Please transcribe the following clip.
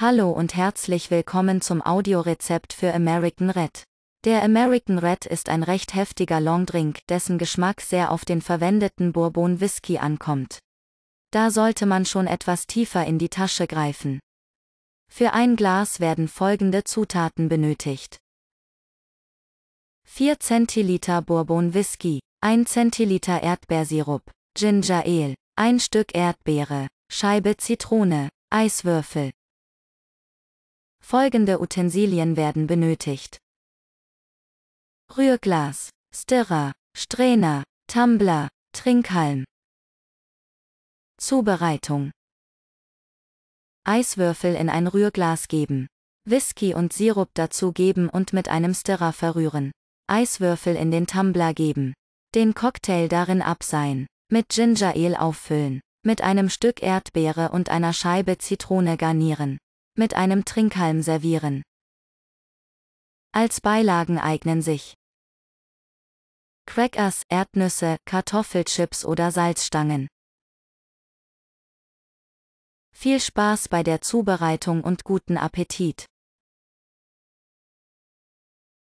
Hallo und herzlich willkommen zum Audiorezept für American Red. Der American Red ist ein recht heftiger Longdrink, dessen Geschmack sehr auf den verwendeten Bourbon Whisky ankommt. Da sollte man schon etwas tiefer in die Tasche greifen. Für ein Glas werden folgende Zutaten benötigt. 4 Zentiliter Bourbon Whisky, 1 Zentiliter Erdbeersirup, Ginger Ale, 1 Stück Erdbeere, Scheibe Zitrone, Eiswürfel, Folgende Utensilien werden benötigt. Rührglas, Stirrer, Strähner, Tumbler, Trinkhalm. Zubereitung. Eiswürfel in ein Rührglas geben. Whisky und Sirup dazu geben und mit einem Stirrer verrühren. Eiswürfel in den Tumbler geben. Den Cocktail darin abseihen. Mit Ginger Ale auffüllen. Mit einem Stück Erdbeere und einer Scheibe Zitrone garnieren mit einem Trinkhalm servieren. Als Beilagen eignen sich Crackers, Erdnüsse, Kartoffelchips oder Salzstangen. Viel Spaß bei der Zubereitung und guten Appetit!